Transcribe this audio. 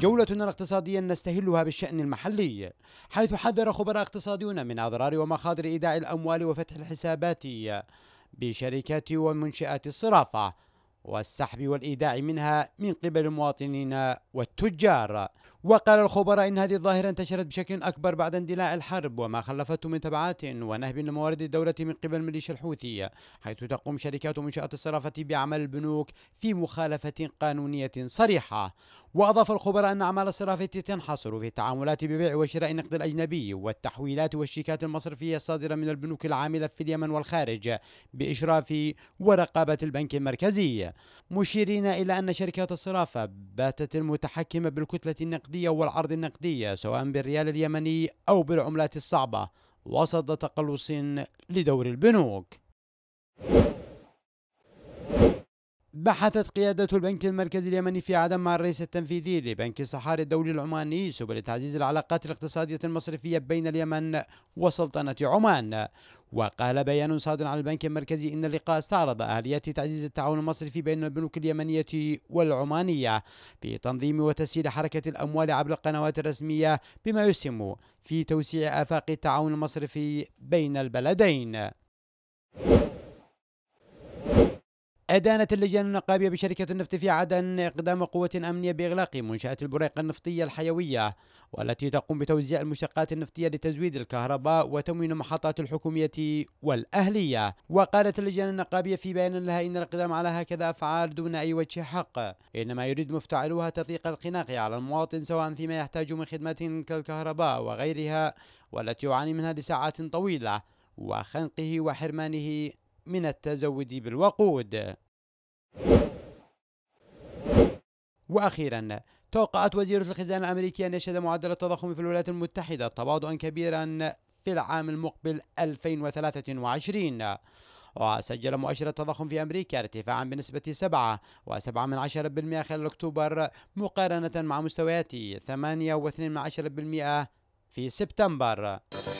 جولتنا الاقتصادية نستهلها بالشأن المحلي حيث حذر خبراء اقتصاديون من أضرار ومخاطر إيداع الأموال وفتح الحسابات بشركات ومنشآت الصرافة والسحب والإيداع منها من قبل المواطنين والتجار وقال الخبراء إن هذه الظاهرة انتشرت بشكل أكبر بعد اندلاع الحرب وما خلفته من تبعات ونهب لموارد الدولة من قبل الميليشيا الحوثية حيث تقوم شركات منشأة الصرافة بعمل البنوك في مخالفة قانونية صريحة وأضاف الخبراء أن أعمال الصرافة تنحصر في التعاملات ببيع وشراء النقد الأجنبي والتحويلات والشيكات المصرفية الصادرة من البنوك العاملة في اليمن والخارج بإشراف ورقابة البنك المركزي مشيرين إلى أن شركات الصرافة باتت المتحكمة بالكتلة النقدية النقدية والعرض النقدية سواء بالريال اليمني أو بالعملات الصعبة وسط تقلص لدور البنوك بحثت قيادة البنك المركزي اليمني في عدن مع الرئيس التنفيذي لبنك الصحاري الدولي العماني سبل تعزيز العلاقات الاقتصادية المصرفية بين اليمن وسلطنة عمان وقال بيان صادر عن البنك المركزي إن اللقاء استعرض آليات تعزيز التعاون المصرفي بين البنوك اليمنية والعمانية في تنظيم وتسهيل حركة الأموال عبر القنوات الرسمية بما يسهم في توسيع آفاق التعاون المصرفي بين البلدين أدانت اللجان النقابية بشركة النفط في عدن إقدام قوة أمنية بإغلاق منشأة البريق النفطية الحيوية والتي تقوم بتوزيع المشتقات النفطية لتزويد الكهرباء وتموين المحطات الحكومية والأهلية وقالت اللجان النقابية في بيان لها إن الإقدام على هكذا أفعال دون أي وجه حق إنما يريد مفتعلوها تضييق الخناق على المواطن سواء فيما يحتاج من خدمات كالكهرباء وغيرها والتي يعاني منها لساعات طويلة وخنقه وحرمانه من التزود بالوقود وأخيرا توقعت وزيرة الخزانة الأمريكية أن يشهد معدل التضخم في الولايات المتحدة تباطؤا كبيرا في العام المقبل 2023 وسجل مؤشر التضخم في أمريكا ارتفاعا بنسبة 7.7% من خلال أكتوبر مقارنة مع مستويات 8.2% في سبتمبر